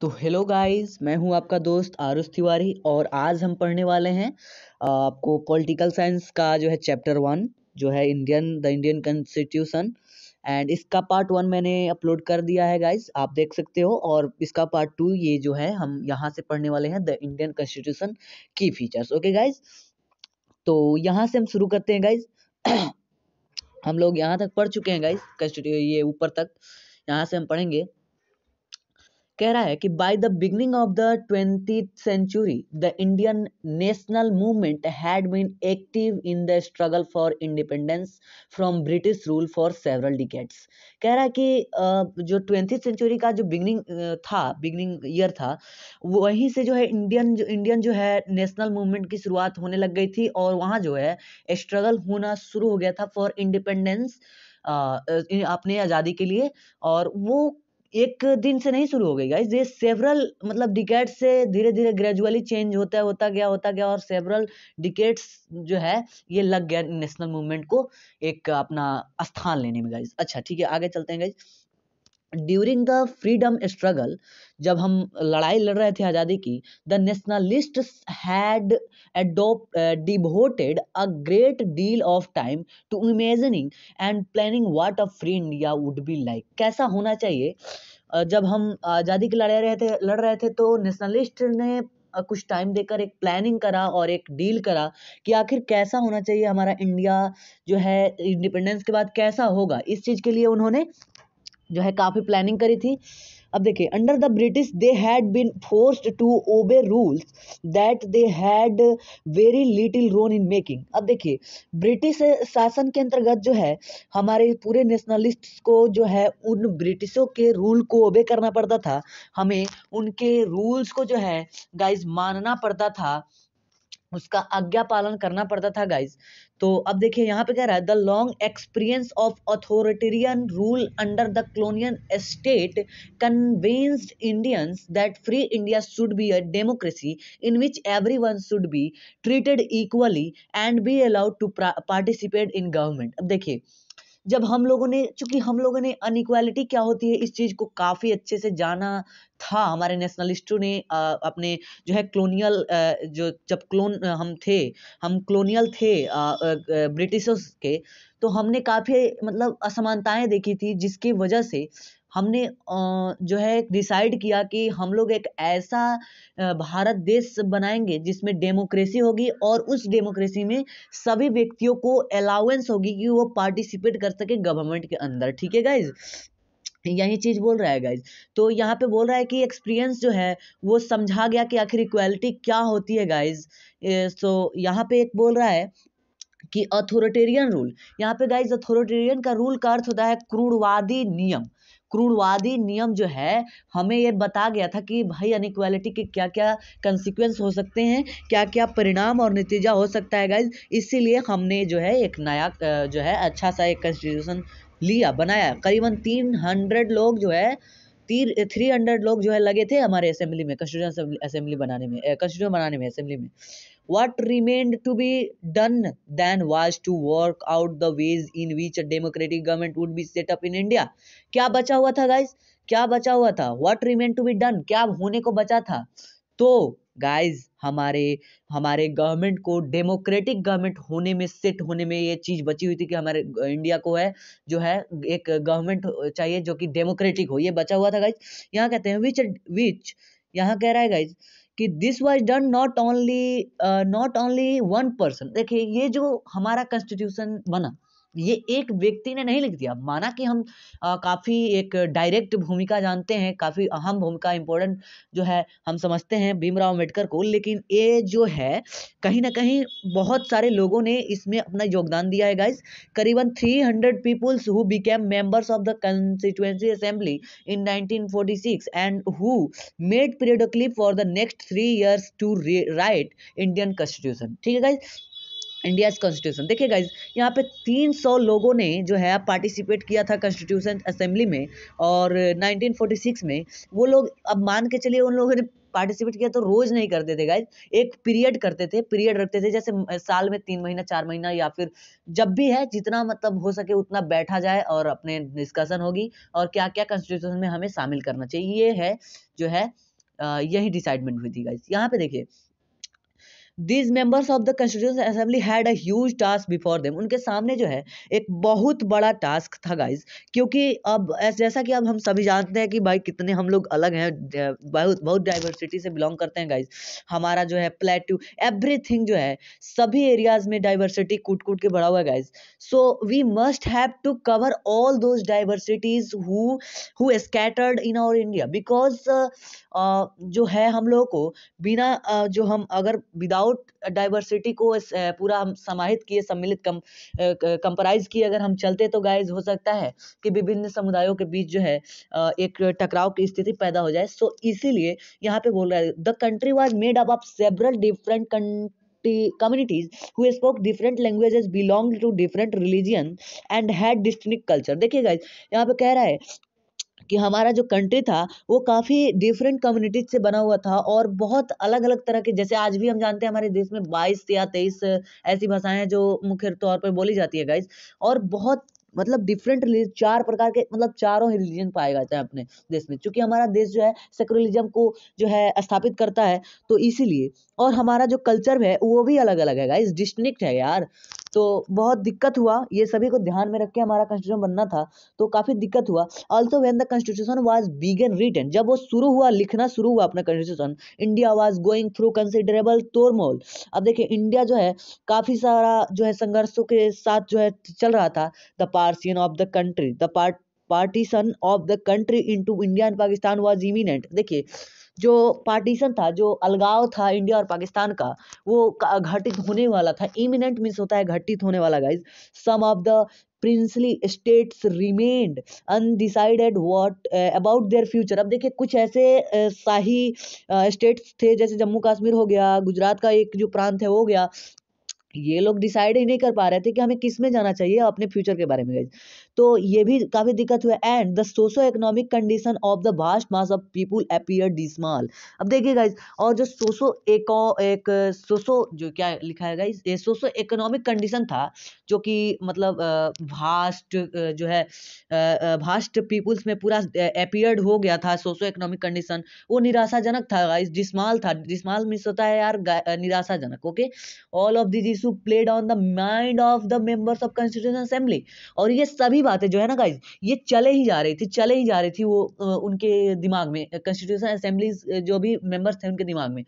तो hello guys मैं हूं आपका दोस्त आरुष तिवारी और आज हम पढ़ने वाले हैं आपको पॉलिटिकल साइंस का जो है चैप्टर वन जो है Indian the Indian constitution and इसका पार्ट वन मैंने अपलोड कर दिया है गाइस आप देख सकते हो और इसका पार्ट टू ये जो है हम यहाँ से पढ़ने वाले हैं द इंडियन कॉन्स्टिट्यूशन की फीचर्स ओके गाइज तो यहाँ से हम शुरू करते हैं गाइज हम लोग यहाँ तक पढ़ चुके हैं गाइज कॉन्स्टिट्यू ये ऊपर तक यहाँ से हम पढ़ेंगे कह रहा है कि by the beginning of the twenty century the Indian national movement had been active in the struggle for independence from British rule for several decades कह रहा है कि जो ट्वेंटी सेंचुरी का जो बिगनिंग था बिगनिंग ईयर था वहीं से जो है इंडियन जो इंडियन जो है नेशनल मूवमेंट की शुरुआत होने लग गई थी और वहाँ जो है स्ट्रगल होना शुरू हो गया था फॉर इंडिपेंडेंस अपने आज़ादी के लिए और वो एक दिन से नहीं शुरू हो गई गाइज ये सेवरल मतलब डिकेट से धीरे धीरे ग्रेजुअली चेंज होता है होता गया होता गया और सेवरल डिकेट्स जो है ये लग गया नेशनल मूवमेंट को एक अपना स्थान लेने में गाइज अच्छा ठीक है आगे चलते हैं guys during the freedom struggle जब हम लड़ाई लड़ रहे थे आज़ादी की the nationalist had devoted a great deal of time to imagining and planning what a free India would be like कैसा होना चाहिए जब हम आज़ादी की लड़ाई रहे थे लड़ रहे थे तो नेशनलिस्ट ने कुछ टाइम देकर एक प्लानिंग करा और एक डील करा कि आखिर कैसा होना चाहिए हमारा इंडिया जो है इंडिपेंडेंस के बाद कैसा होगा इस चीज़ के लिए उन्होंने जो है काफ़ी प्लानिंग करी थी अब देखिए under the British they had been forced to obey rules that they had very little role in making अब देखिए ब्रिटिश शासन के अंतर्गत जो है हमारे पूरे नेशनलिस्ट को जो है उन ब्रिटिशों के रूल को ओबे करना पड़ता था हमें उनके रूल्स को जो है गाइज मानना पड़ता था उसका आज्ञा पालन करना पड़ता था गाइस तो अब देखिए यहाँ पे कह रहा है the long experience of authoritarian rule under the colonial state convinced Indians that free India should be a democracy in which every one should be treated equally and be allowed to participate in government अब देखिए जब हम लोगों ने चूंकि हम लोगों ने अनइक्वालिटी क्या होती है इस चीज़ को काफ़ी अच्छे से जाना था हमारे नेशनलिस्टों ने अपने जो है क्लोनियल जो जब क्लोन हम थे हम क्लोनियल थे ब्रिटिशर्स के तो हमने काफ़ी मतलब असमानताएं देखी थी जिसकी वजह से हमने जो है डिसाइड किया कि हम लोग एक ऐसा भारत देश बनाएंगे जिसमें डेमोक्रेसी होगी और उस डेमोक्रेसी में सभी व्यक्तियों को अलाउंस होगी कि वो पार्टिसिपेट कर सके गवर्नमेंट के अंदर ठीक है गाइज यही चीज़ बोल रहा है गाइज तो यहाँ पे बोल रहा है कि एक्सपीरियंस जो है वो समझा गया कि आखिर इक्वालिटी क्या होती है गाइज सो यहाँ पे एक बोल रहा है कि अथॉरिटेरियन रूल यहाँ पे गाइज अथॉरिटेरियन का रूल का अर्थ होता है क्रूरवादी नियम क्रूरवादी नियम जो है हमें ये बता गया था कि भाई अनइक्वालिटी के क्या क्या कंसिक्वेंस हो सकते हैं क्या क्या परिणाम और नतीजा हो सकता है गाइज इसीलिए हमने जो है एक नया जो है अच्छा सा एक कंस्टिट्यूशन लिया बनाया करीबन तीन हंड्रेड लोग जो है तीन थ्री हंड्रेड लोग जो है लगे थे हमारे असेंबली में कंस्टिट्यूशन असेंबली बनाने में कंस्टिट्यूशन बनाने में असेंबली में What remained to be done then was to work out the ways in which a democratic government would be set up in India. क्या बचा हुआ था गाइज क्या बचा हुआ था what remain to be done क्या होने को बचा था तो गाइज हमारे हमारे गवर्नमेंट को डेमोक्रेटिक गवर्नमेंट होने में सेट होने में ये चीज़ बची हुई थी कि हमारे इंडिया को है जो है एक गवर्नमेंट चाहिए जो कि डेमोक्रेटिक हो ये बचा हुआ था गाइज यहाँ कहते हैं विच विच यहाँ कह रहा है गाइज कि this was done not only not only one person देखिए ये जो हमारा कंस्टिट्यूशन बना ये एक व्यक्ति ने नहीं लिख दिया माना कि हम काफ़ी एक डायरेक्ट भूमिका जानते हैं काफ़ी अहम भूमिका इम्पोर्टेंट जो है हम समझते हैं भीमराव अम्बेडकर को लेकिन ये जो है कहीं ना कहीं बहुत सारे लोगों ने इसमें अपना योगदान दिया है गाइज करीबन three hundred peoples who became members of the constituency assembly in six and who made periodically for the next three years to write Indian constitution ठीक है गाइज इंडिया कॉन्स्टिट्यूशन देखिए गाइज यहाँ पे 300 लोगों ने जो है पार्टिसिपेट किया था कॉन्स्टिट्यूशन असेंबली में और 1946 में वो लोग अब मान के चलिए उन लोगों ने पार्टिसिपेट किया तो रोज नहीं करते थे गाइज एक पीरियड करते थे पीरियड रखते थे जैसे साल में तीन महीना चार महीना या फिर जब भी है जितना मतलब हो सके उतना बैठा जाए और अपने डिस्कशन होगी और क्या क्या कॉन्स्टिट्यूशन में हमें शामिल करना चाहिए ये है जो है यही डिसाइडमेंट हुई थी गाइज यहाँ पे देखिए these members of the constitution assembly had a huge task before them उनके सामने जो है एक बहुत बड़ा टास्क था गाइज क्योंकि अब जैसा कि अब हम सभी जानते हैं कि भाई कितने हम लोग अलग हैं बहुत बहुत डाइवर्सिटी से बिलोंग करते हैं गाइज हमारा जो है प्लेट्यू एवरीथिंग जो है सभी एरियाज में डाइवर्सिटी कूट कूट के बढ़ा हुआ है guys so we must have to cover all those diversities who who scattered in our India because जो है हम लोगों को बिना uh, जो हम अगर विदाउट विदाउट डाइवर्सिटी को पूरा हम समाहित किए सम्मिलित कम कंपराइज किए अगर हम चलते तो गाइज हो सकता है कि विभिन्न समुदायों के बीच जो है एक टकराव की स्थिति पैदा हो जाए सो इसीलिए यहाँ पे बोल रहा है the country was made up of several different communities who spoke different languages belong to different religion and had distinct culture देखिए गाइज यहाँ पे कह रहा है कि हमारा जो कंट्री था वो काफ़ी डिफरेंट कम्युनिटीज से बना हुआ था और बहुत अलग अलग तरह के जैसे आज भी हम जानते हैं हमारे देश में बाईस या तेईस ऐसी भाषाएं हैं जो मुख्य तौर पर बोली जाती है गाइस और बहुत मतलब डिफरेंट रिलीज चार प्रकार के मतलब चारों ही रिलीजन पाए जाते हैं अपने देश में क्योंकि हमारा देश जो है सेक्युलरिज्म को जो है स्थापित करता है तो इसीलिए और हमारा जो कल्चर है वो भी अलग अलग है गाइस डिस्टिंक्ट है यार तो बहुत दिक्कत हुआ ये सभी को ध्यान में रख के हमारा कॉन्स्टिट्यूशन बनना था तो काफ़ी दिक्कत हुआ also when the constitution was begun written जब वो शुरू हुआ लिखना शुरू हुआ अपना constitution India was going through considerable turmoil अब देखिए इंडिया जो है काफ़ी सारा जो है संघर्षों के साथ जो है चल रहा था the partition of the country the part partition of the country into India and Pakistan was imminent देखिए जो पार्टीशन था जो अलगाव था इंडिया और पाकिस्तान का वो घटित होने वाला था इमिनेंट मीन्स होता है घटित होने वाला guys some of the princely states remained undecided what about their future अब देखिए कुछ ऐसे uh, शाही स्टेट्स uh, थे जैसे जम्मू कश्मीर हो गया गुजरात का एक जो प्रांत है वो गया ये लोग डिसाइड ही नहीं कर पा रहे थे कि हमें किस में जाना चाहिए अपने फ्यूचर के बारे में तो ये भी काफ़ी दिक्कत हुआ and the socio economic condition of the vast mass of people appear dismal अब देखिए गाइज और जो सोशो एक, एक सोशो जो क्या लिखा है गाइस ये सोशो इकोनॉमिक कंडीशन था जो कि मतलब वास्ट जो है वास्ट पीपल्स में पूरा अपियर्ड हो गया था सोशो इकोनॉमिक कंडीशन वो निराशाजनक था गाइज डिस्माल था डिस्माल मींस होता है यार निराशाजनक okay all of this issue played on the mind of the members of constitution assembly और ये सभी बात है जो है ना गाइज ये चले ही जा रही थी चले ही जा रही थी वो उनके दिमाग में कॉन्स्टिट्यूशन असेंबली जो भी मेंबर्स थे उनके दिमाग में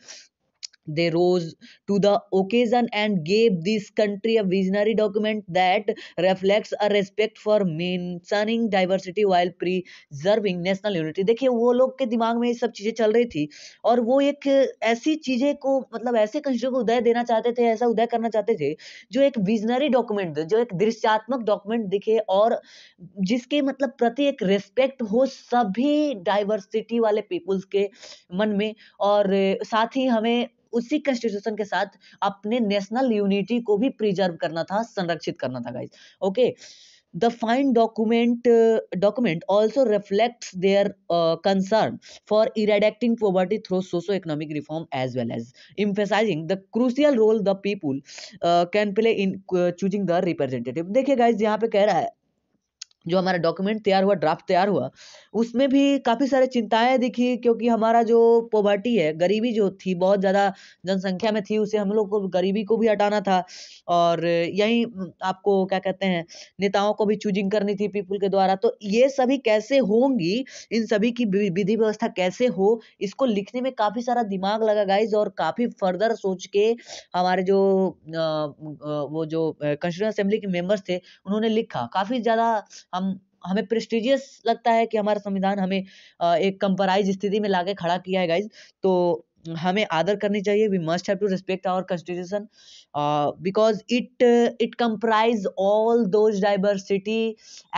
they rose to the occasion and gave this country a visionary document that reflects a respect for mentioning diversity while preserving national unity देखिए वो लोग के दिमाग में ये सब चीज़ें चल रही थी और वो एक ऐसी चीज़ें को मतलब ऐसे कंट्री को उदय देना चाहते थे ऐसा उदय करना चाहते थे जो एक विजनरी डॉक्यूमेंट जो एक दृश्यात्मक डॉक्यूमेंट दिखे और जिसके मतलब प्रति एक रेस्पेक्ट हो सभी डाइवर्सिटी वाले पीपुल्स के मन में और साथ ही हमें उसी कॉन्स्टिट्यूशन के साथ अपने नेशनल यूनिटी को भी प्रिजर्व करना था संरक्षित करना था guys okay the fine document document also reflect their concern for eradicating poverty through socio economic reform as well as emphasizing the crucial role the people can play in choosing the representative देखिए guys यहाँ पे कह रहा है जो हमारा document तैयार हुआ ड्राफ्ट तैयार हुआ उसमें भी काफ़ी सारे चिंताएं दिखी क्योंकि हमारा जो पॉवर्टी है गरीबी जो थी बहुत ज़्यादा जनसंख्या में थी उसे हम लोग को गरीबी को भी हटाना था और यही आपको क्या कहते हैं नेताओं को भी चूजिंग करनी थी पीपुल के द्वारा तो ये सभी कैसे होंगी इन सभी की विधि व्यवस्था कैसे हो इसको लिखने में काफ़ी सारा दिमाग लगा गाइज और काफ़ी फर्दर सोच के हमारे जो वो जो कंस्टिट्यूंट असेंबली के मेम्बर्स थे उन्होंने लिखा काफ़ी ज़्यादा हम हमें प्रेस्टिजियस लगता है कि हमारा संविधान हमें एक कंपराइज स्थिति में लाके खड़ा किया है गाइज तो हमें आदर करनी चाहिए we must have to respect our constitution because it it comprise all those diversity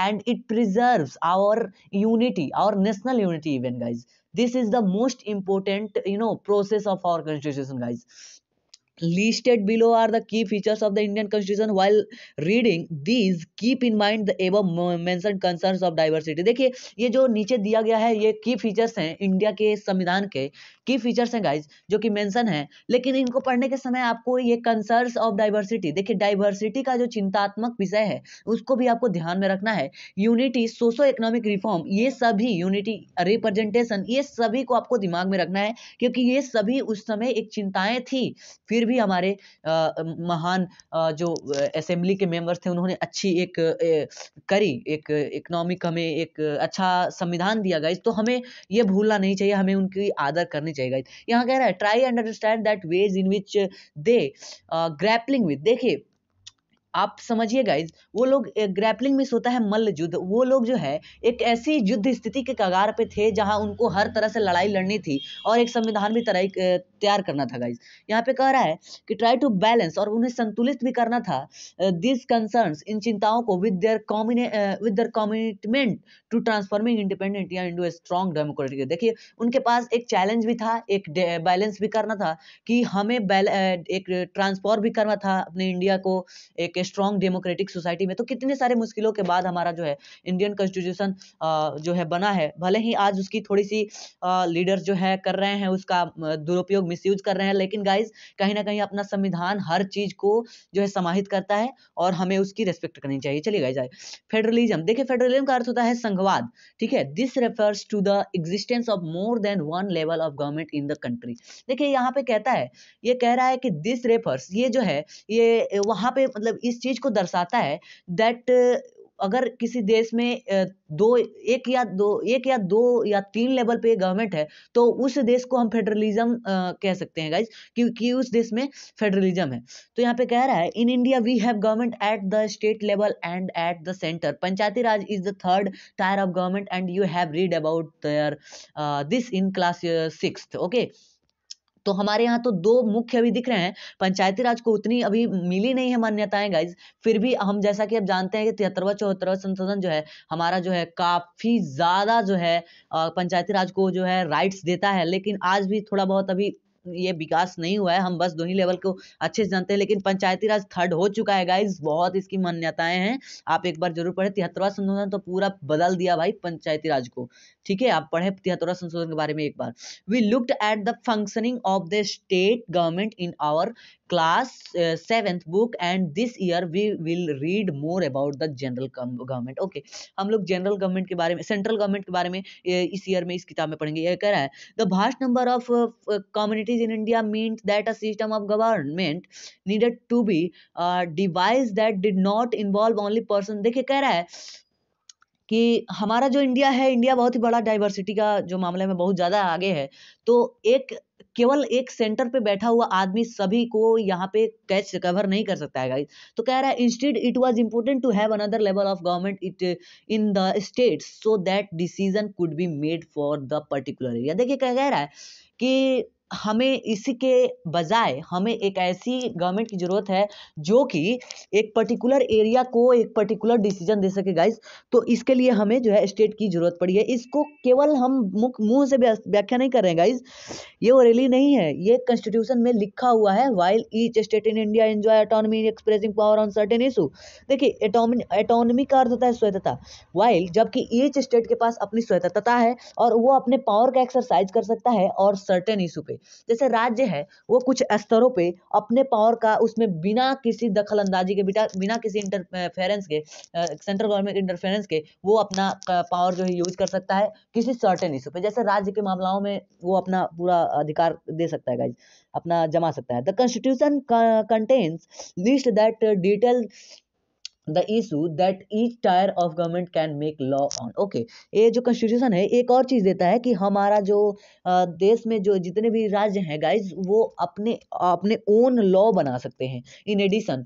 and it preserve our unity our national unity even guys this is the most important you know process of our constitution guys listed below are the key features of the indian constitution while reading these keep in mind the above mentioned concerns of diversity देखिए ये जो नीचे दिया गया है ये की features हैं इंडिया के संविधान के की फीचर्स हैं गाइज जो कि मेंशन है लेकिन इनको पढ़ने के समय आपको ये कंसर्न्स ऑफ डाइवर्सिटी देखिए डाइवर्सिटी का जो चिंतात्मक विषय है उसको भी आपको ध्यान में रखना है यूनिटी सोशो इकोनॉमिक रिफॉर्म ये सभी यूनिटी रिप्रेजेंटेशन ये सभी को आपको दिमाग में रखना है क्योंकि ये सभी उस समय एक चिंताएं थी फिर भी हमारे आ, महान आ, जो असेंबली के मेंबर्स थे उन्होंने अच्छी एक ए, करी एक इकोनॉमिक हमें एक अच्छा संविधान दिया गया तो हमें यह भूलना नहीं चाहिए हमें उनकी आदर करनी चाहिए गाइज यहाँ कह रहा है try understand that ways in which they grappling with देखिए आप समझिए गाइज वो लोग ग्रैपलिंग में सोता है मल्ल युद्ध वो लोग जो है एक ऐसी युद्ध स्थिति के कगार पे थे जहां उनको हर तरह से लड़ाई लड़नी थी और एक संविधान भी तरह तैयार करना था गाइज यहाँ पे कह रहा है कि ट्राई टू बैलेंस और उन्हें संतुलित भी करना था दिस कंसर्न इन चिंताओं को with their commit with their commitment to transforming independent या इंडो स्ट्रॉन्ग डेमोक्रेटिक देखिए उनके पास एक चैलेंज भी था एक बैलेंस भी करना था कि हमें एक ट्रांसफॉर्म भी करना था अपने इंडिया को एक स्ट्रॉन्ग डेमोक्रेटिक सोसाइटी में तो कितने सारे मुश्किलों के बाद हमारा जो है इंडियन कॉन्स्टिट्यूशन जो है बना है भले ही आज उसकी थोड़ी सी लीडर जो है कर रहे हैं उसका दुरुपयोग मिस कर रहे हैं लेकिन गाइज कहीं ना कहीं अपना संविधान हर चीज को जो है समाहित करता है और हमें उसकी रेस्पेक्ट करनी चाहिए चलिए गाइज आए फेडरलिज्म देखिए फेडरलिज्म का अर्थ होता है संघवाद ठीक है this refers to the existence of more than one level of government in the country देखिए यहाँ पे कहता है ये कह रहा है कि दिस रेफर्स ये जो है ये वहाँ पे मतलब इस चीज़ को दर्शाता है दैट अगर किसी देश में दो एक या दो एक या दो या तीन लेवल पे गवर्नमेंट है तो उस देश को हम फेडरलिज्म कह सकते हैं गाइज क्योंकि उस देश में फेडरलिज्म है तो यहाँ पे कह रहा है in India we have government at the state level and at the centre Panchayati Raj is the third tier of government and you have read about this in class six okay तो हमारे यहाँ तो दो मुख्य अभी दिख रहे हैं पंचायती राज को उतनी अभी मिली नहीं है मान्यताएं गाइज फिर भी हम जैसा कि आप जानते हैं कि तिहत्तरवा चौहत्तरवा संशोधन जो है हमारा जो है काफी ज्यादा जो है पंचायती राज को जो है राइट्स देता है लेकिन आज भी थोड़ा बहुत अभी ये विकास नहीं हुआ है हम बस दो ही लेवल को अच्छे से जानते हैं लेकिन पंचायती राज थर्ड हो चुका है गाइज बहुत इसकी मान्यताएं हैं आप एक बार जरूर पढ़े तिहत्तरवा संशोधन तो पूरा बदल दिया भाई पंचायती राज को ठीक है आप पढ़े तिहत्तरवा संशोधन के बारे में एक बार we looked at the functioning of the state government in our class uh, seventh book and this year we will read more about the general government okay हम लोग जनरल गवर्नमेंट के बारे में सेंट्रल गवर्नमेंट के बारे में uh, इस year में इस किताब में पढ़ेंगे ये कह रहा है the vast number of communities in India means that a system of government needed to be device that did not involve only person देखिए कह रहा है कि हमारा जो इंडिया है इंडिया बहुत ही बड़ा डाइवर्सिटी का जो मामले में बहुत ज़्यादा आगे है तो एक केवल एक सेंटर पे बैठा हुआ आदमी सभी को यहाँ पे कैच कवर नहीं कर सकता है गाइस तो कह रहा है instead it was important to have another level of government it in the state so that decision could be made for the particular area देखिए क्या कह रहा है कि हमें इसी के बजाय हमें एक ऐसी गवर्नमेंट की ज़रूरत है जो कि एक पर्टिकुलर एरिया को एक पर्टिकुलर डिसीजन दे सके गाइस तो इसके लिए हमें जो है स्टेट की ज़रूरत पड़ी है इसको केवल हम मुख मुंह से व्याख्या नहीं कर रहे हैं गाइज ये ओरेली नहीं है ये कॉन्स्टिट्यूशन में लिखा हुआ है while each state in India enjoy autonomy expressing power on certain issue देखिए एटोमी का अर्थ होता है स्वतंत्रता वाइल जबकि ईच स्टेट के पास अपनी स्वतंत्रता है और वो अपने पावर का एक्सरसाइज कर सकता है और सर्टेन इशू पे जैसे राज्य है वो कुछ स्तरों पे अपने पावर का उसमें बिना किसी दखल अंदाजी के बिना बिना किसी इंटरफेरेंस के सेंट्रल गवर्नमेंट इंटरफेरेंस के वो अपना पावर जो है यूज कर सकता है किसी सर्टेन इशू पे जैसे राज्य के मामलाओं में वो अपना पूरा अधिकार दे सकता है अपना जमा सकता है the constitution contains list that detail the issue that each tier of government can make law on okay ये जो कॉन्स्टिट्यूशन है एक और चीज़ देता है कि हमारा जो देश में जो जितने भी राज्य हैं गाइज वो अपने अपने ओन लॉ बना सकते हैं इन एडिशन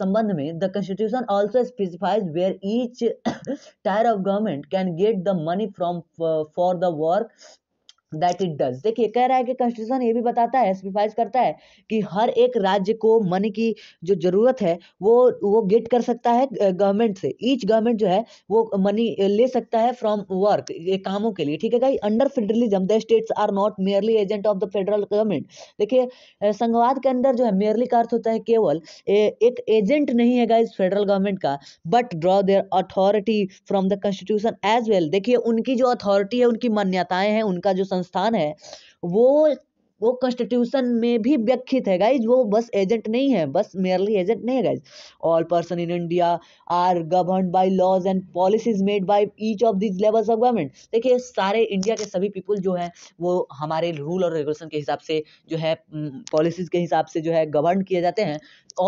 संबंध में the constitution also specifies where each tier of government can get the money from for the work that it does देखिए कह रहा है कि कॉन्स्टिट्यूशन ये भी बताता है स्पेसिफाइज करता है कि हर एक राज्य को मनी की जो जरूरत है वो वो गेट कर सकता है गवर्नमेंट से ईच गवर्नमेंट जो है वो मनी ले सकता है फ्रॉम वर्क ये कामों के लिए ठीक है under federalism the states are not merely agent of the federal government देखिए संघवाद के अंदर जो है मेयरली का अर्थ होता है केवल एक एजेंट नहीं है गाइज फेडरल गवर्नमेंट का but draw their authority from the constitution as well देखिए उनकी जो अथॉरिटी है उनकी मान्यताएं हैं उनका जो संस्थान है वो वो कॉन्स्टिट्यूशन में भी व्यक्षित है गाइज वो बस एजेंट नहीं है बस मेयरली एजेंट नहीं है guys all person in India are govern by laws and policies made by each of these levels of government देखिए सारे इंडिया के सभी पीपल जो है वो हमारे रूल और रेगुलेशन के हिसाब से जो है पॉलिसीज के हिसाब से जो है गवर्न किए जाते हैं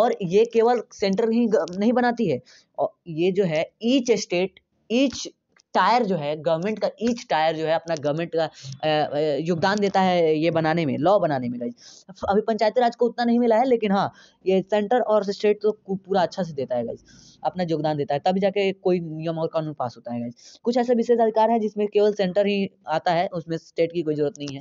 और ये केवल सेंटर ही नहीं बनाती है और ये जो है ईच स्टेट ईच टायर जो है गवर्नमेंट का ईच टायर जो है अपना गवर्नमेंट का योगदान देता है ये बनाने में लॉ बनाने में गाइज अभी पंचायती राज को उतना नहीं मिला है लेकिन हाँ ये सेंटर और स्टेट तो पूरा अच्छा से देता है गाइज अपना योगदान देता है तभी जाके कोई नियम और कानून पास होता है गाइज कुछ ऐसे विशेष अधिकार है जिसमें केवल सेंटर ही आता है उसमें स्टेट की कोई जरूरत नहीं है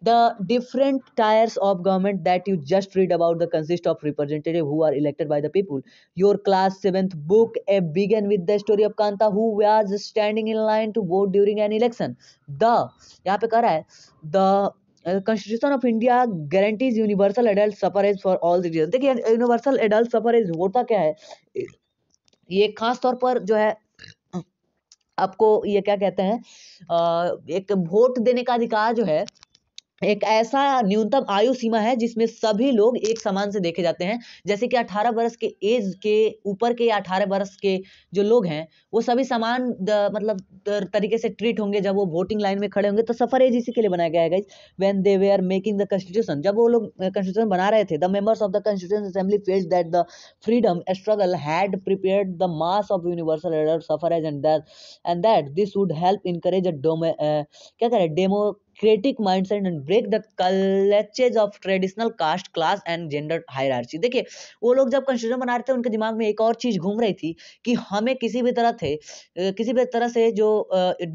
the different tiers of government that you just read about the consist of representative who are elected by the people your class 7th book a begin with the story of kanta who was standing in line to vote during an election the yahan pe कर raha hai the constitution of India guarantees universal adult suffrage for all citizen देखिए universal adult suffrage होता क्या है ये खास तौर पर जो है आपको ये क्या कहते हैं एक वोट देने का अधिकार जो है एक ऐसा न्यूनतम आयु सीमा है जिसमें सभी लोग एक समान से देखे जाते हैं जैसे कि 18 वर्ष के एज के ऊपर के या 18 वर्ष के जो लोग हैं वो सभी समान द, मतलब द, तरीके से ट्रीट होंगे जब वो वोटिंग लाइन में खड़े होंगे तो सफर एज इसी के लिए बनाया गया है when they we are making the constitution जब वो लोग कॉन्स्टिट्यूशन बना रहे थे the members of the constitution assembly face that the freedom struggle had prepare the mass of universal suffrage and that and that this would help encourage a डोमे क्या कह रहे demo creative set and break the clutches of traditional caste class and gender hierarchy देखिए वो लोग जब constitution बना रहे थे उनके दिमाग में एक और चीज़ घूम रही थी कि हमें किसी भी तरह थे किसी भी तरह से जो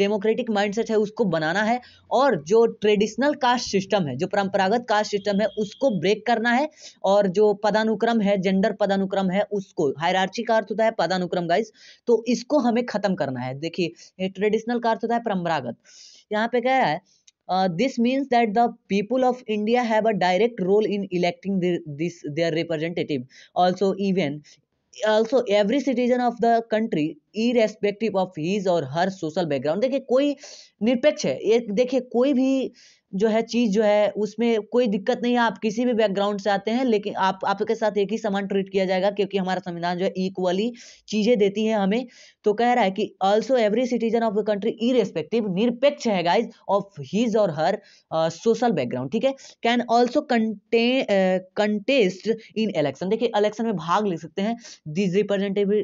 डेमोक्रेटिक माइंड सेट है उसको बनाना है और जो ट्रेडिशनल कास्ट सिस्टम है जो परंपरागत कास्ट सिस्टम है उसको ब्रेक करना है और जो पदानुक्रम है जेंडर पदानुक्रम है उसको हायरार्ची का अर्थ होता है पदानुक्रम गाइस तो इसको हमें खत्म करना है देखिए ट्रेडिशनल का अर्थ होता है परंपरागत यहाँ पे क्या है uh, this means that the people of India have a direct role in electing the, this their representative. Also, even also every citizen of the country, irrespective of his or her social background. देखिए कोई निरपेक्ष है ये देखिए कोई भी जो है चीज़ जो है उसमें कोई दिक्कत नहीं है आप किसी भी बैकग्राउंड से आते हैं लेकिन आप आपके साथ एक ही समान ट्रीट किया जाएगा क्योंकि हमारा संविधान जो है इक्वली चीज़ें देती है हमें तो कह रहा है कि also every citizen of the country irrespective निरपेक्ष है गाइज ऑफ हिज और हर सोशल बैकग्राउंड ठीक है can also con contest in election देखिए इलेक्शन में भाग ले सकते हैं this representative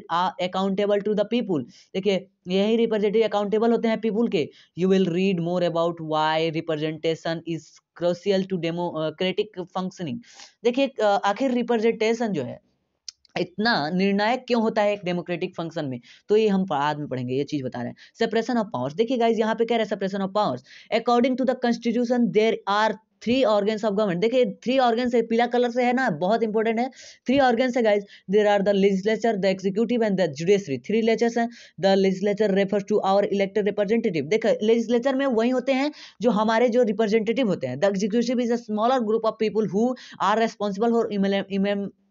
accountable to the people देखिए यही रिप्रेजेंटेटिव अकाउंटेबल होते हैं पीपुल के you will read more about why representation representation is crucial to democratic functioning देखिए uh, आखिर रिप्रेजेंटेशन जो है इतना निर्णायक क्यों होता है एक डेमोक्रेटिक फंक्शन में तो ये हम बाद में पढ़ेंगे ये चीज बता रहे हैं सेपरेशन ऑफ पावर्स देखिए गाइज यहाँ पे कह रहे हैं separation of powers according to the constitution there are three organs of government देखिए थ्री ऑर्गेन्स है पीला कलर से है ना बहुत इंपॉर्टेंट है थ्री ऑर्गेन्स है guys there are the legislature the executive and the judiciary three लेचर्स हैं the legislature refers to our elected representative देखो लेजिस्लेचर में वही होते हैं जो हमारे जो रिप्रेजेंटेटिव होते हैं the executive is a smaller group of people who are responsible for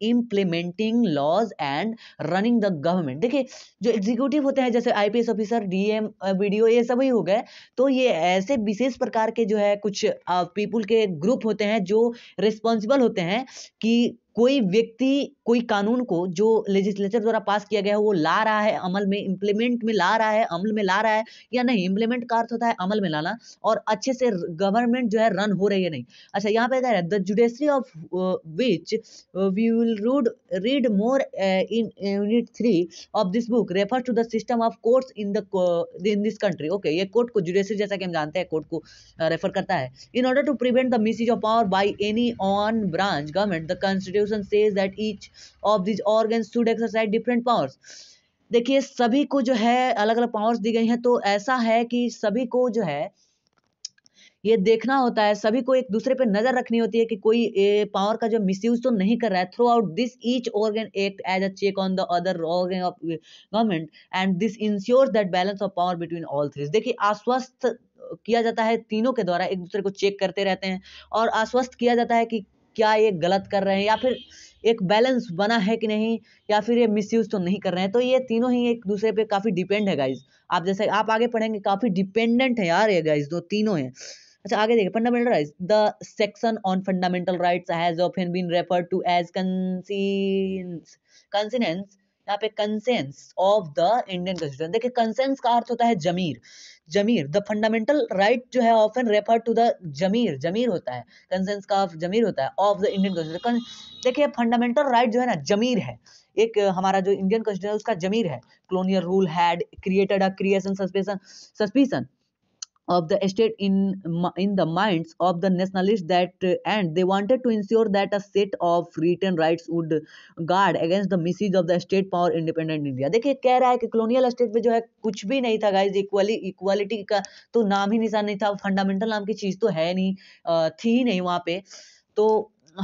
implementing laws and running the government देखिए जो एग्जीक्यूटिव होते हैं जैसे आईपीएस ऑफिसर डीएम वीडियो ये सब ही हो गए तो ये ऐसे विशेष प्रकार के जो है कुछ पीपुल uh, के ग्रुप होते हैं जो रिस्पॉन्सिबल होते हैं कि कोई व्यक्ति कोई कानून को जो लेजिस्लेचर द्वारा पास किया गया है वो ला रहा है अमल में इम्प्लीमेंट में ला रहा है अमल में ला रहा है या नहीं इम्प्लीमेंट का अर्थ होता है अमल में लाना और अच्छे से गवर्नमेंट जो है रन हो रही है नहीं अच्छा यहाँ पे कह रहा है the judiciary of which we will rude read more in unit three of this book refer to the system of courts in the in this country okay ये कोर्ट को जुडिशरी जैसा कि हम जानते हैं कोर्ट को रेफर uh, करता है in order to prevent the miss of power by any one branch government the constitution constitution says that each of these organ should exercise different powers देखिए सभी को जो है अलग अलग पावर्स दी गई हैं तो ऐसा है कि सभी को जो है ये देखना होता है सभी को एक दूसरे पे नजर रखनी होती है कि कोई पावर का जो मिसयूज तो नहीं कर रहा है throughout this each organ act as a check on the other organ of government and this ensure that balance of power between all three देखिए आश्वस्त किया जाता है तीनों के द्वारा एक दूसरे को चेक करते रहते हैं और आश्वस्त किया जाता है कि क्या ये गलत कर रहे हैं या फिर एक बैलेंस बना है कि नहीं या फिर ये मिसयूज तो नहीं कर रहे हैं तो ये तीनों ही एक दूसरे पे काफ़ी डिपेंड है गाइज आप जैसे आप आगे पढ़ेंगे काफ़ी डिपेंडेंट है यार ये गाइज दो तीनों हैं अच्छा आगे देखिए fundamental rights the section on fundamental rights has often been referred to as conscience यहाँ पे conscience of the Indian constitution देखिए कंसेंस का अर्थ होता है जमीर जमीर द फंडामेंटल राइट जो है of often refer to the जमीर जमीर होता है कंसेंस का जमीर होता है ऑफ द इंडियन कॉन्स्टिट्यूशन देखिए फंडामेंटल राइट जो है ना जमीर है एक हमारा जो इंडियन कॉन्स्टिट्यूशन है उसका जमीर है colonial rule had created a creation suspension suspicion of the state in in the minds of the nationalists that and they wanted to ensure that a set of written rights would guard against the misuse of the state power independent india dekhiye keh raha hai ki colonial state में jo hai kuch bhi nahi tha guys equally equality ka to naam hi nishan nahi tha fundamental naam ki cheez to hai nahi थी ही नहीं वहाँ पे तो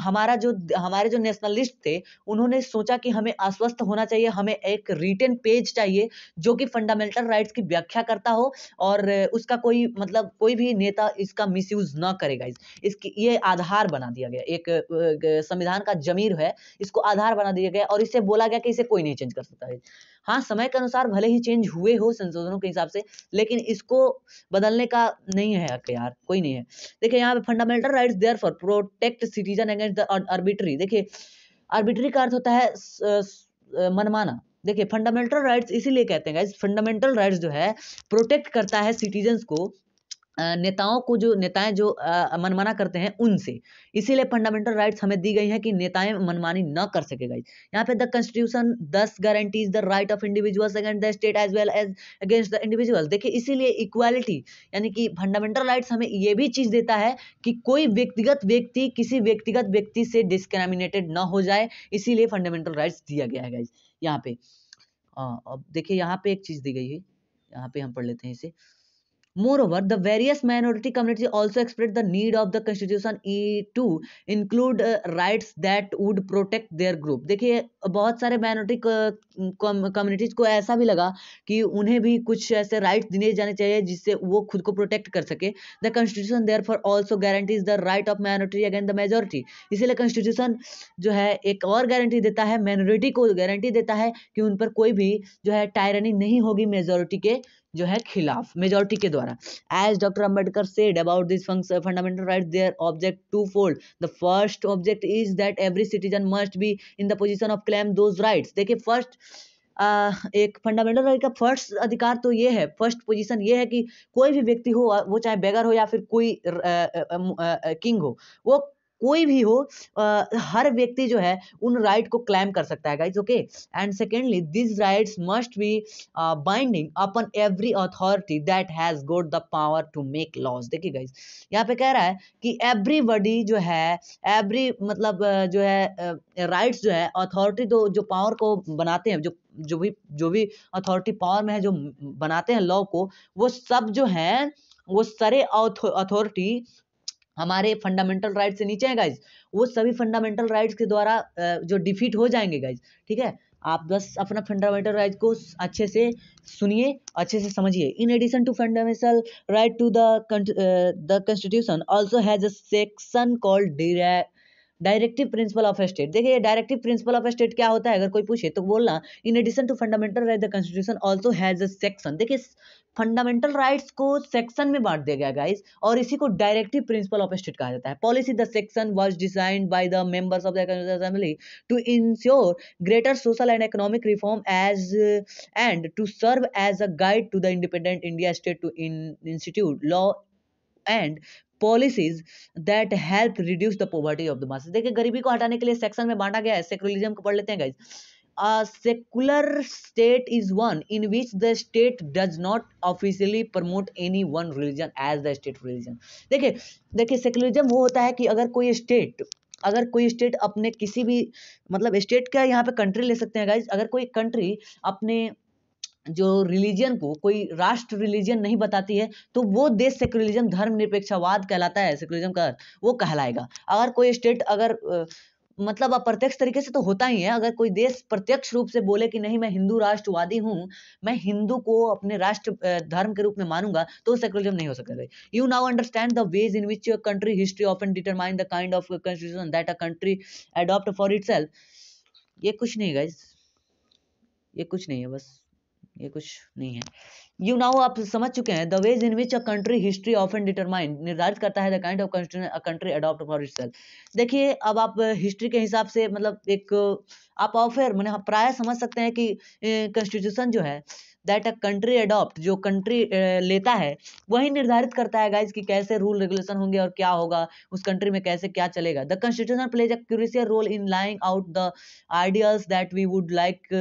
हमारा जो हमारे जो नेशनलिस्ट थे उन्होंने सोचा कि हमें आश्वस्त होना चाहिए हमें एक रिटेन पेज चाहिए जो कि फंडामेंटल राइट्स की व्याख्या करता हो और उसका कोई मतलब कोई भी नेता इसका मिसयूज ना करेगा इसकी ये आधार बना दिया गया एक संविधान का जमीर है इसको आधार बना दिया गया और इसे बोला गया कि इसे कोई नहीं चेंज कर सकता है हाँ समय के अनुसार भले ही चेंज हुए हो संशोधनों के हिसाब से लेकिन इसको बदलने का नहीं है हक यार कोई नहीं है देखिए यहाँ पे fundamental rights therefore protect citizen against arbitrary arbitrary देखिए आर्बिट्री का अर्थ होता है मनमाना देखिए फंडामेंटल राइट्स इसीलिए कहते हैं फंडामेंटल राइट्स जो है प्रोटेक्ट करता है सिटीजन को नेताओं को जो नेताएं जो मनमाना करते हैं उनसे इसीलिए फंडामेंटल राइट्स हमें दी गई है कि नेताएं मनमानी न कर सके गाइज यहाँ पे the constitution thus guarantees the right of individuals against the state as well as against the individual देखिए इसीलिए इक्वालिटी यानी कि फंडामेंटल राइट्स हमें ये भी चीज़ देता है कि कोई व्यक्तिगत व्यक्ति किसी व्यक्तिगत व्यक्ति से डिस्क्रिमिनेटेड ना हो जाए इसीलिए फंडामेंटल राइट्स दिया गया है गाइज यहाँ पे अब देखिए यहाँ पे एक चीज़ दी गई है यहाँ पे हम पढ़ लेते हैं इसे Moreover, the various minority communities also expressed the need of the constitution to include uh, rights that would protect their group. देखिए बहुत सारे minority communities को ऐसा भी लगा कि उन्हें भी कुछ ऐसे rights दिए जाने चाहिए जिससे वो खुद को protect कर सके The constitution therefore also guarantees the right of minority against the majority. इसीलिए constitution जो है एक और guarantee देता है minority को guarantee देता है कि उन पर कोई भी जो है tyranny नहीं होगी majority के जो है खिलाफ मेजोरिटी के द्वारा as doctor Ambedkar said about this fundamental right their object twofold the first object is that every citizen must be in the position of claim those right देखिए फर्स्ट आ, एक fundamental right का first अधिकार तो ये है first position ये है कि कोई भी व्यक्ति हो वो चाहे बेगर हो या फिर कोई आ, आ, किंग हो वो कोई भी हो आ, हर व्यक्ति जो है उन राइट को क्लेम कर सकता है guys okay and secondly this rights must be binding upon every authority that has got the power to make laws देखिए गाइज यहाँ पे कह रहा है कि एवरीबडी जो है एवरी मतलब जो है राइट्स जो है अथॉरिटी तो जो पावर को बनाते हैं जो जो भी जो भी अथॉरिटी पावर में है जो बनाते हैं लॉ को वो सब जो है वो सारे अथॉरिटी हमारे फंडामेंटल राइट से नीचे हैं गाइज वो सभी फंडामेंटल राइट्स के द्वारा जो डिफीट हो जाएंगे गाइज ठीक है आप बस अपना फंडामेंटल राइट को अच्छे से सुनिए अच्छे से समझिए in addition to fundamental right to the the constitution also has a section called directive principle of state देखिए डायरेक्टिव प्रिंसिपल ऑफ स्टेट क्या होता है अगर कोई पूछे तो बोलना in addition to fundamental right the constitution also has a section देखिए फंडामेंटल राइट्स को सेक्शन में बांट दिया गया गाइस और इसी को डायरेक्टिव प्रिंसिपल ऑफ स्टेट कहा जाता है policy the section was design by the members of the assembly to ensure greater social and economic reform as and to serve as a guide to the independent India state to institute law and policies that help reduce the poverty of the mass देखिए गरीबी को हटाने के लिए section में बांटा गया है सेक्रोलिज्म को पढ़ लेते हैं guys a secular state is one in which the state does not officially promote any one religion as the state religion देखिए देखिए सेकुलरिज्म वो होता है कि अगर कोई स्टेट अगर कोई स्टेट अपने किसी भी मतलब स्टेट का यहाँ पे कंट्री ले सकते हैं गाइज अगर कोई कंट्री अपने जो रिलीजन को कोई राष्ट्र रिलीजन नहीं बताती है तो वो देश सेक्युलरिज्म धर्म निरपेक्षवाद कहलाता है सेक्युलरिज्म का वो कहलाएगा अगर कोई स्टेट अगर मतलब अप्रत्यक्ष तरीके से तो होता ही है अगर कोई देश प्रत्यक्ष रूप से बोले कि नहीं मैं हिंदू राष्ट्रवादी हूँ मैं हिंदू को अपने राष्ट्र धर्म के रूप में मानूंगा तो सेक्युलरिज्म नहीं हो सकता you now understand the ways in which your country history of and determine the kind of constitution that a country adopt for it ये कुछ नहीं गाइज ये कुछ नहीं है बस ये कुछ नहीं है यू नाउ आप समझ चुके हैं the ways in which a country history of an determine निर्धारित करता है the kind of country country adopt for it देखिए अब आप हिस्ट्री के हिसाब से मतलब एक आप ऑफेयर मैंने प्राय समझ सकते हैं कि कंस्टिट्यूशन जो है दैट अ कंट्री अडॉप्ट जो कंट्री लेता है वही निर्धारित करता है गाइज कि कैसे रूल रेगुलेशन होंगे और क्या होगा उस कंट्री में कैसे क्या चलेगा the constitution plays a crucial role in laying out the ideas that we would like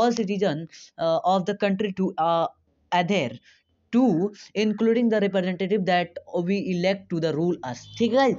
all citizen of the country to adhere to including the representative that we elect to the rule us ठीक है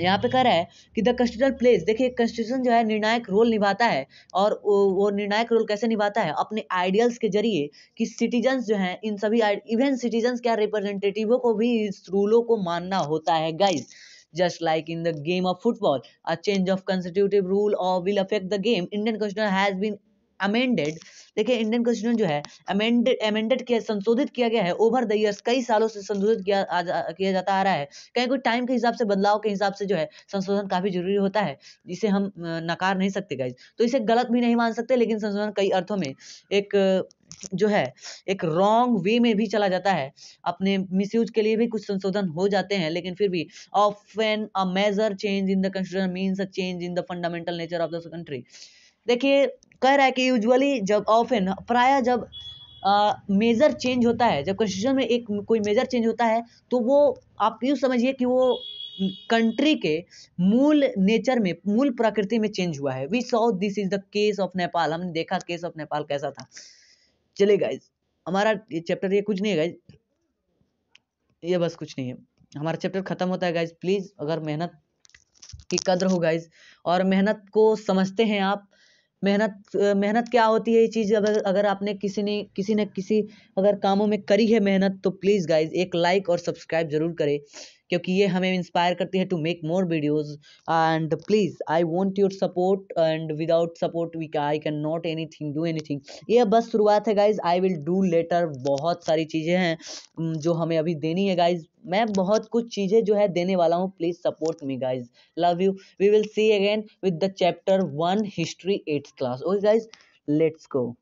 यहाँ पे कह रहा है कि the constitution place देखिए constitution जो है निर्णायक रोल निभाता है और वो निर्णायक रोल कैसे निभाता है अपने आइडियल्स के जरिए कि सिटीजन्स जो हैं इन सभी इवन सिटीजन्स क्या रिप्रेजेंटेटिवों को भी इस रूलों को मानना होता है guys just like in the game of football a change of constitutive rule or will affect the game indian constitution has been amended देखिए इंडियन कॉन्स्टिट्यूशन जो है अमेंडेड अमेंडेड किया संशोधित किया गया है ओवर द ईयर्स कई सालों से संशोधित किया आ किया जाता आ रहा है कहीं कोई टाइम के हिसाब से बदलाव के हिसाब से जो है संशोधन काफी जरूरी होता है जिसे हम नकार नहीं सकते गाइज तो इसे गलत भी नहीं मान सकते लेकिन संशोधन कई अर्थों में एक जो है एक रॉन्ग वे में भी चला जाता है अपने मिसयूज के लिए भी कुछ संशोधन हो जाते हैं लेकिन फिर भी of often a major change in the constitution means a change in the fundamental nature of the country देखिए कह रहा है कि यूजुअली जब ऑफेन प्राय जब मेजर uh, चेंज होता है जब कॉन्स्टिट्यूशन में एक कोई मेजर चेंज होता है तो वो आप यूँ समझिए कि वो कंट्री के मूल नेचर में मूल प्रकृति में चेंज हुआ है we saw this is the case of Nepal हमने देखा केस ऑफ नेपाल कैसा था चले गाइज हमारा ये चैप्टर ये कुछ नहीं है गाइज ये बस कुछ नहीं है हमारा चैप्टर खत्म होता है गाइज प्लीज़ अगर मेहनत की कदर हो गाइज और मेहनत को समझते हैं आप मेहनत मेहनत क्या होती है ये चीज़ अगर अगर आपने किसी ने किसी ने किसी अगर कामों में करी है मेहनत तो प्लीज़ गाइज एक लाइक और सब्सक्राइब ज़रूर करें क्योंकि ये हमें इंस्पायर करती है to make more videos and please I want your support and without support we I can not anything do anything ये बस शुरुआत है guys I will do later बहुत सारी चीज़ें हैं जो हमें अभी देनी है गाइज मैं बहुत कुछ चीज़ें जो है देने वाला हूँ please support me guys love you we will see again with the chapter one history eighth class okay guys let's go